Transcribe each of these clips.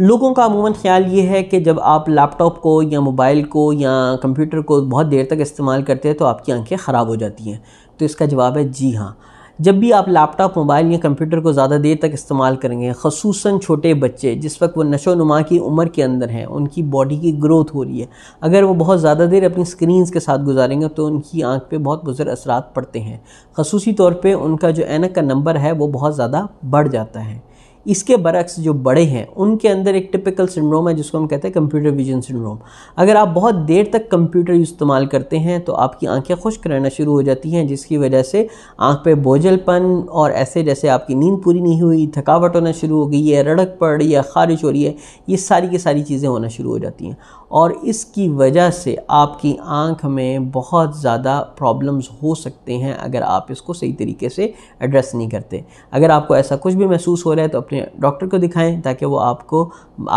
लोगों का अमूमन ख्याल ये है कि जब आप लैपटॉप को या मोबाइल को या कंप्यूटर को बहुत देर तक इस्तेमाल करते हैं तो आपकी आंखें ख़राब हो जाती हैं तो इसका जवाब है जी हाँ जब भी आप लैपटॉप मोबाइल या कंप्यूटर को ज़्यादा देर तक इस्तेमाल करेंगे खसूस छोटे बच्चे जिस वक्त वो नशो नुमा की उम्र के अंदर हैं उनकी बॉडी की ग्रोथ हो रही है अगर वो बहुत ज़्यादा देर अपनी स्क्रीन्स के साथ गुजारेंगे तो उनकी आँख पर बहुत बुजुर्ग असरा पड़ते हैं खसूसी तौर पर उनका जो एनक का नंबर है वो बहुत ज़्यादा बढ़ जाता है इसके बरक्स जो बड़े हैं उनके अंदर एक टिपिकल सिंड्रोम है जिसको हम कहते हैं कंप्यूटर विजन सिंड्रोम अगर आप बहुत देर तक कंप्यूटर इस्तेमाल करते हैं तो आपकी आंखें खुश्क रहना शुरू हो जाती हैं जिसकी वजह से आँख पर बोझलपन और ऐसे जैसे आपकी नींद पूरी नहीं हुई थकावट होना शुरू हो गई है रड़क पड़ रही है खारिश हो रही है ये सारी की सारी चीज़ें होना शुरू हो जाती हैं और इसकी वजह से आपकी आंख में बहुत ज़्यादा प्रॉब्लम्स हो सकते हैं अगर आप इसको सही तरीके से एड्रेस नहीं करते अगर आपको ऐसा कुछ भी महसूस हो रहा है तो अपने अपने डॉक्टर को दिखाएं ताकि वो आपको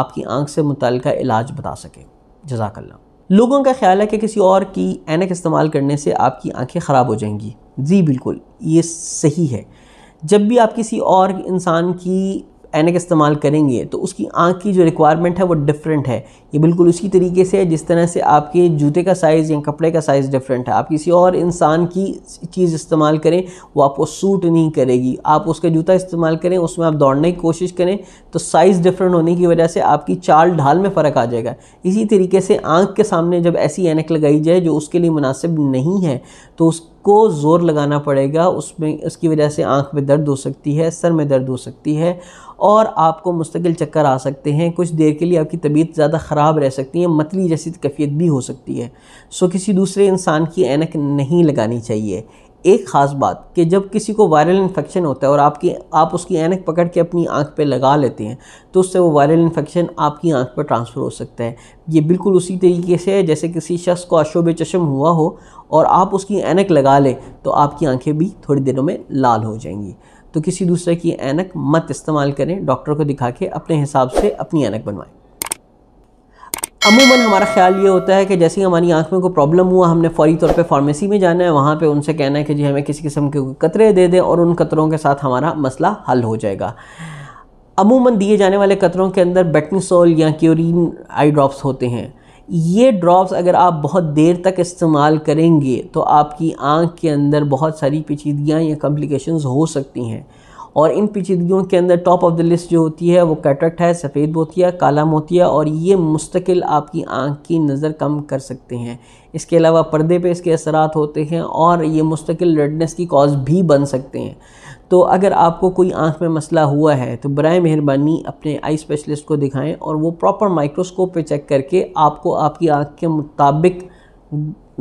आपकी आंख से मुतल इलाज बता सके जजाकल्ला लोगों का ख्याल है कि किसी और की एनक इस्तेमाल करने से आपकी आंखें ख़राब हो जाएंगी जी बिल्कुल ये सही है जब भी आप किसी और इंसान की एनक इस्तेमाल करेंगे तो उसकी आँख की जो रिक्वायरमेंट है वो डिफरेंट है ये बिल्कुल उसी तरीके से है जिस तरह से आपके जूते का साइज़ या कपड़े का साइज़ डिफरेंट है आप किसी और इंसान की चीज़ इस्तेमाल करें वो आपको सूट नहीं करेगी आप उसका जूता इस्तेमाल करें उसमें आप दौड़ने की कोशिश करें तो साइज़ डिफरेंट होने की वजह से आपकी चाल ढाल में फ़र्क आ जाएगा इसी तरीके से आँख के सामने जब ऐसी एनक लगाई जाए जो उसके लिए मुनासिब नहीं है तो उस को ज़ोर लगाना पड़ेगा उसमें उसकी वजह से आंख में दर्द हो सकती है सर में दर्द हो सकती है और आपको मुस्तकिल चक्कर आ सकते हैं कुछ देर के लिए आपकी तबीयत ज़्यादा ख़राब रह सकती है मतली जैसी कैफियत भी हो सकती है सो किसी दूसरे इंसान की एनक नहीं लगानी चाहिए एक ख़ास बात कि जब किसी को वायरल इन्फेक्शन होता है और आपकी आप उसकी एनक पकड़ के अपनी आंख पे लगा लेते हैं तो उससे वो वायरल इन्फेक्शन आपकी आंख पर ट्रांसफ़र हो सकता है ये बिल्कुल उसी तरीके से है जैसे किसी शख्स को अशोब चशम हुआ हो और आप उसकी एनक लगा लें तो आपकी आंखें भी थोड़ी दिनों में लाल हो जाएंगी तो किसी दूसरे की एनक मत इस्तेमाल करें डॉक्टर को दिखा के अपने हिसाब से अपनी एनक बनवाएं अमूमन हमारा ख्याल ये होता है कि जैसे ही हमारी आँख में कोई प्रॉब्लम हुआ हमने फौरी तौर पे फार्मेसी में जाना है वहाँ पे उनसे कहना है कि जी हमें किसी किस्म के कतरे दे दें और उन कतरों के साथ हमारा मसला हल हो जाएगा अमूमन दिए जाने वाले कतरों के अंदर बेटनसोल या क्योरिन आई ड्रॉप्स होते हैं ये ड्रॉप्स अगर आप बहुत देर तक इस्तेमाल करेंगे तो आपकी आँख के अंदर बहुत सारी पेचीदगियाँ या कम्प्लिकेशन हो सकती हैं और इन पेचीदगियों के अंदर टॉप ऑफ द लिस्ट जो होती है वो कैटरेक्ट है सफ़ेद मोतिया काला मोतिया और ये मुस्तकिल आपकी आँख की नज़र कम कर सकते हैं इसके अलावा पर्दे पे इसके असरात होते हैं और ये मुस्तकिल रेडनेस की कॉज भी बन सकते हैं तो अगर आपको कोई आंख में मसला हुआ है तो बर मेहरबानी अपने आई स्पेशलिस्ट को दिखाएँ और वो प्रॉपर माइक्रोस्कोप पर चेक करके आपको आपकी आँख के मुताबिक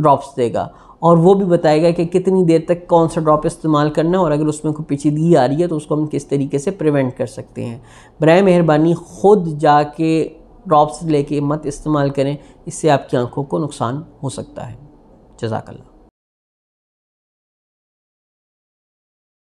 ड्रॉप्स देगा और वो भी बताएगा कि कितनी देर तक कौन सा ड्रॉप इस्तेमाल करना है और अगर उसमें कोई पेचीदगी आ रही है तो उसको हम किस तरीके से प्रिवेंट कर सकते हैं बर मेहरबानी ख़ुद जाके ड्रॉप्स लेके मत इस्तेमाल करें इससे आपकी आंखों को नुकसान हो सकता है जजाकल्ला